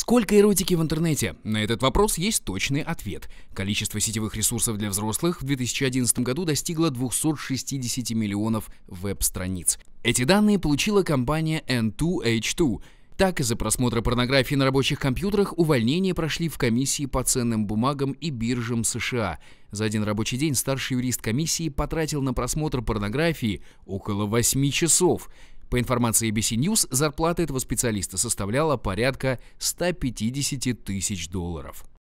Сколько эротики в интернете? На этот вопрос есть точный ответ. Количество сетевых ресурсов для взрослых в 2011 году достигло 260 миллионов веб-страниц. Эти данные получила компания N2H2, так, из-за просмотра порнографии на рабочих компьютерах увольнения прошли в комиссии по ценным бумагам и биржам США. За один рабочий день старший юрист комиссии потратил на просмотр порнографии около 8 часов. По информации ABC News, зарплата этого специалиста составляла порядка 150 тысяч долларов.